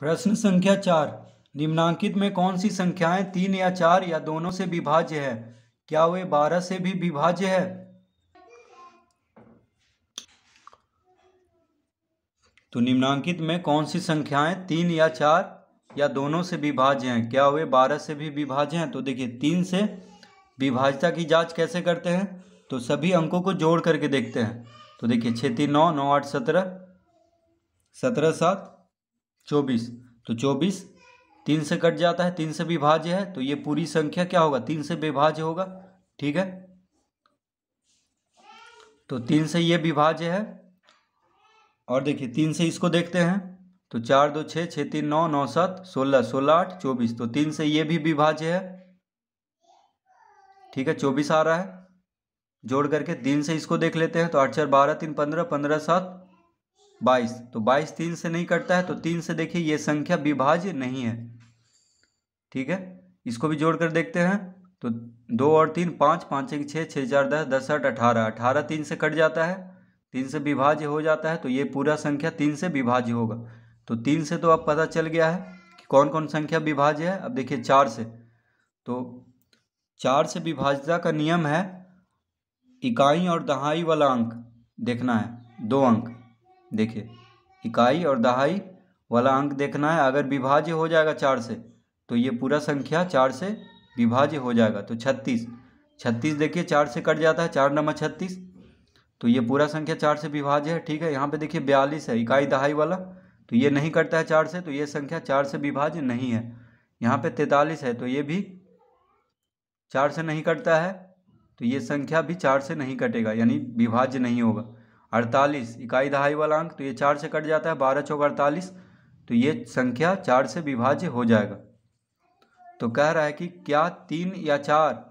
प्रश्न संख्या चार निम्नांकित में कौन सी संख्याएं तीन या चार या दोनों से विभाज्य है क्या वे बारह से भी विभाज्य है तो निम्नांकित में कौन सी संख्याएं तीन या चार या दोनों से विभाज्य हैं क्या वे बारह से भी विभाज्य हैं तो देखिए तीन से विभाज्यता की जांच कैसे करते हैं तो सभी अंकों को जोड़ करके देखते हैं तो देखिए छः तीन नौ नौ आठ सत्रह सत्रह सात चौबीस तो चौबीस तीन से कट जाता है तीन से विभाज्य है तो ये पूरी संख्या क्या होगा तीन से विभाज्य होगा ठीक है तो तीन से ये विभाज्य है और देखिए तीन से इसको देखते हैं तो चार दो छः छः तीन नौ नौ सात सोलह सोलह आठ चौबीस तो तीन से ये भी विभाज्य है ठीक है चौबीस आ रहा है जोड़ करके तीन से इसको देख लेते हैं तो आठ चार बारह तीन पंद्रह पंद्रह सात बाईस तो बाईस तीन से नहीं कटता है तो तीन से देखिए ये संख्या विभाज्य नहीं है ठीक है इसको भी जोड़कर देखते हैं तो दो और तीन पाँच पाँच एक छः छः चार दस दस आठ अठारह अठारह तीन से कट जाता है तीन से विभाज्य हो जाता है तो ये पूरा संख्या तीन से विभाज्य होगा तो तीन से तो अब पता चल गया है कि कौन कौन संख्या विभाज्य है अब देखिए चार से तो चार से विभाज्यता का नियम है इकाई और दहाई वाला अंक देखना है दो अंक देखिए इकाई और दहाई वाला अंक देखना है अगर विभाज्य हो जाएगा चार से तो ये पूरा संख्या चार से विभाज्य हो जाएगा तो छत्तीस छत्तीस देखिए चार से कट जाता है चार नंबर छत्तीस तो ये पूरा संख्या चार से विभाज्य है ठीक है यहाँ पे देखिए बयालीस है इकाई दहाई वाला तो ये नहीं कटता है चार से तो ये संख्या चार से विभाज्य नहीं है यहाँ पे तैतालीस है तो ये भी चार से नहीं कटता है तो ये संख्या भी चार से नहीं कटेगा यानी विभाज्य नहीं होगा अड़तालीस इकाई दहाई वाला अंक तो ये चार से कट जाता है बारह चौक अड़तालीस तो ये संख्या चार से विभाज्य हो जाएगा तो कह रहा है कि क्या तीन या चार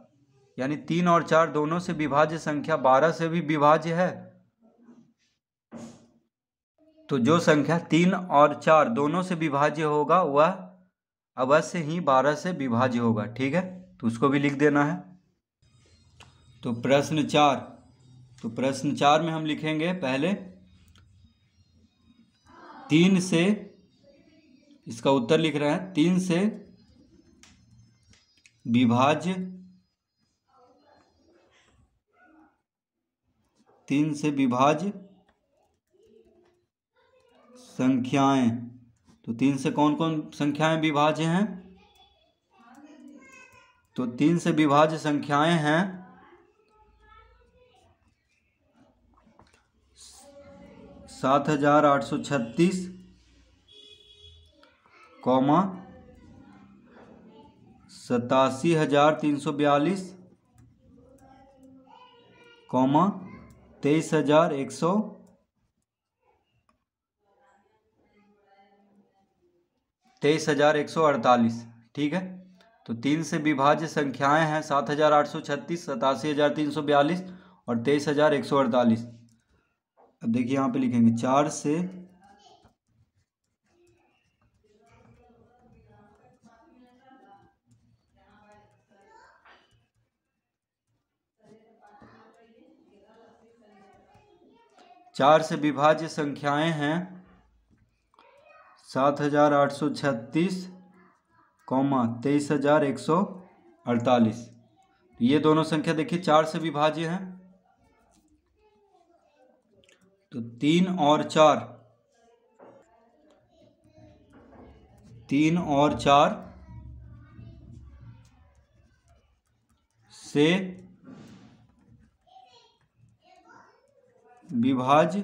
यानी तीन और चार दोनों से विभाज्य संख्या बारह से भी विभाज्य है तो जो संख्या तीन और चार दोनों से विभाज्य होगा वह अवश्य ही बारह से विभाज्य होगा ठीक है तो उसको भी लिख देना है तो प्रश्न चार तो प्रश्न चार में हम लिखेंगे पहले तीन से इसका उत्तर लिख रहे हैं तीन से विभाज्य तीन से विभाज्य संख्याएं तो तीन से कौन कौन संख्याएं विभाज्य हैं तो तीन से विभाज्य संख्याएं हैं सात हजार आठ सौ छत्तीस कॉमा सतासी हजार तीन सौ बयालीस कॉमा तेईस हजार एक सौ तेईस हजार एक सौ अड़तालीस ठीक है तो तीन से विभाज्य संख्याएं हैं सात हजार आठ सौ छत्तीस सतासी हजार तीन सौ बयालीस और तेईस हजार एक सौ अड़तालीस अब देखिए यहाँ पे लिखेंगे चार से चार से विभाज्य संख्याएं हैं सात हजार आठ सौ छत्तीस कौमा तेईस हजार एक सौ अड़तालीस ये दोनों संख्या देखिए चार से विभाज्य हैं तो तीन और चार तीन और चार से विभाज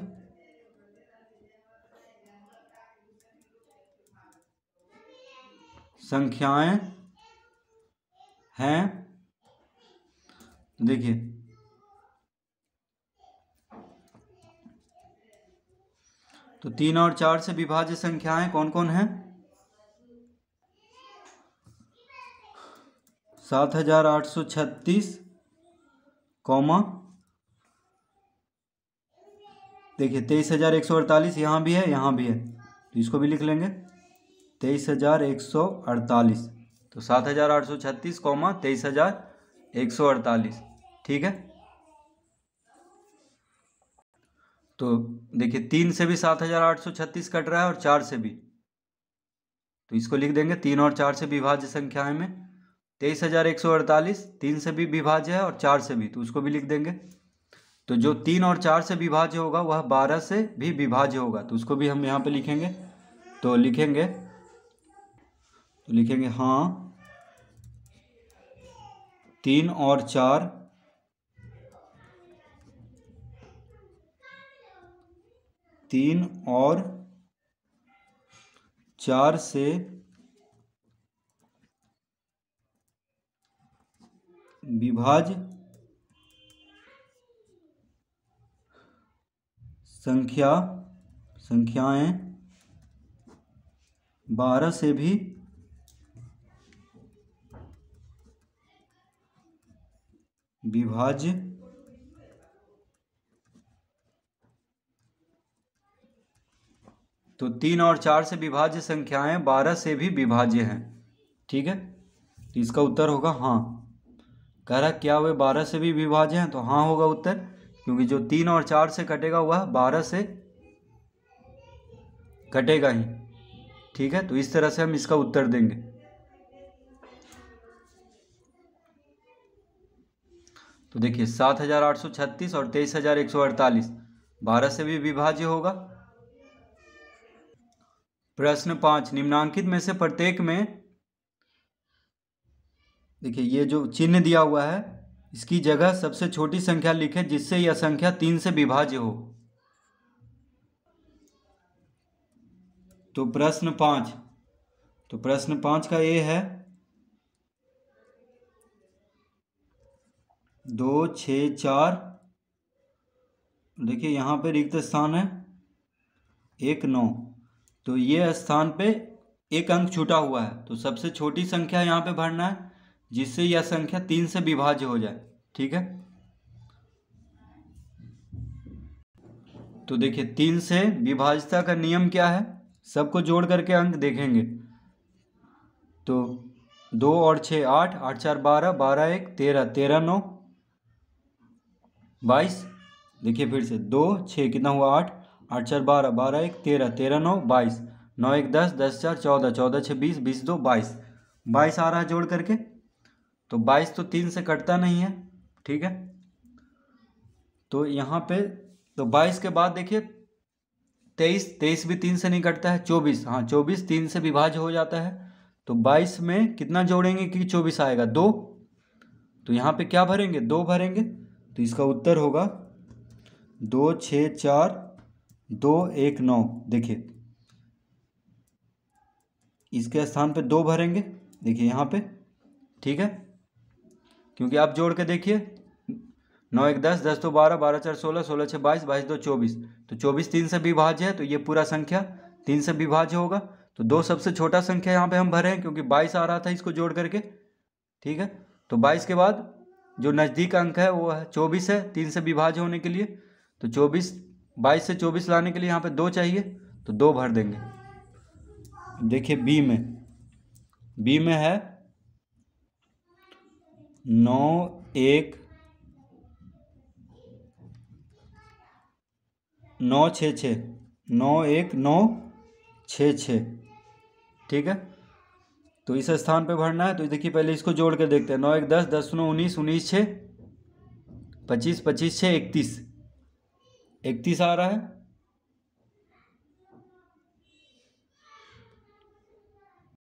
संख्याएं हैं देखिए तो तीन और चार से विभाज्य संख्याएं कौन कौन हैं सात हजार आठ सौ छत्तीस कौमा देखिए तेईस हजार एक सौ अड़तालीस यहाँ भी है यहाँ भी है तो इसको भी लिख लेंगे तेईस हजार एक सौ अड़तालीस तो सात हजार आठ सौ छत्तीस कौमा तेईस हजार एक सौ अड़तालीस ठीक है तो देखिए तीन से भी सात हज़ार आठ सौ छत्तीस कट रहा है और चार से भी तो इसको लिख देंगे तीन और चार से विभाज्य संख्याएं में तेईस हज़ार एक सौ अड़तालीस तीन से भी विभाज्य है और चार से भी तो उसको भी लिख देंगे तो जो तीन और चार से विभाज्य होगा वह बारह से भी विभाज्य होगा तो उसको भी हम यहाँ पे लिखेंगे तो लिखेंगे तो लिखेंगे हाँ तीन और चार तीन और चार से विभाज संख्या संख्याएं बारह से भी विभाज्य तो तीन और चार से विभाज्य संख्याएं बारह से भी विभाज्य हैं ठीक है तो इसका उत्तर होगा हाँ कह रहा क्या वे बारह से भी विभाज्य हैं तो हाँ होगा उत्तर क्योंकि जो तीन और चार से कटेगा वह बारह से कटेगा ही ठीक है तो इस तरह से हम इसका उत्तर देंगे तो देखिए सात हजार आठ सौ छत्तीस और तेईस हजार एक सौ अड़तालीस बारह से भी विभाज्य होगा प्रश्न पांच निम्नांकित में से प्रत्येक में देखिए ये जो चिन्ह दिया हुआ है इसकी जगह सबसे छोटी संख्या लिखे जिससे यह संख्या तीन से विभाज्य हो तो प्रश्न पांच तो प्रश्न पांच का ये है दो छ चार देखिए यहां पे रिक्त स्थान है एक नौ तो ये स्थान पे एक अंक छूटा हुआ है तो सबसे छोटी संख्या यहाँ पे भरना है जिससे यह संख्या तीन से विभाज्य हो जाए ठीक है तो देखिए तीन से विभाज्यता का नियम क्या है सबको जोड़ करके अंक देखेंगे तो दो और छः आठ आठ चार बारह बारह एक तेरह तेरह नौ बाईस देखिए फिर से दो छः कितना हुआ आठ आठ चार बारह बारह एक तेरह तेरह नौ बाईस नौ एक दस दस चार चौदह चौदह छः बीस बीस दो बाईस बाईस आ रहा है जोड़ करके तो बाईस तो तीन से कटता नहीं है ठीक है तो यहाँ पे तो बाईस के बाद देखिए तेईस तेईस भी तीन से नहीं कटता है चौबीस हाँ चौबीस तीन से विभाज हो जाता है तो बाईस में कितना जोड़ेंगे कि चौबीस आएगा दो तो यहाँ पे क्या भरेंगे दो भरेंगे तो इसका उत्तर होगा दो छः चार दो एक नौ देखिए इसके स्थान पे दो भरेंगे देखिए यहाँ पे ठीक है क्योंकि आप जोड़ के देखिए नौ एक दस दस दो बारह बारह चार सोलह सोलह छः बाईस बाईस दो चौबीस तो चौबीस तीन से विभाज्य है तो ये पूरा संख्या तीन से विभाज्य होगा तो दो सबसे छोटा संख्या यहाँ पे हम भरे हैं क्योंकि बाईस आ रहा था इसको जोड़ करके ठीक है तो बाईस के बाद जो नज़दीक अंक है वो है चौबीस है तीन से विभाज्य होने के लिए तो चौबीस बाईस से चौबीस लाने के लिए यहाँ पे दो चाहिए तो दो भर देंगे देखिए बी में बी में है नौ एक नौ छ छ नौ एक नौ छ छ ठीक है तो इस स्थान पे भरना है तो देखिए पहले इसको जोड़ के देखते हैं नौ एक दस दस नौ उन्नीस उन्नीस छः पच्चीस पच्चीस छः इकतीस इकतीस आ रहा है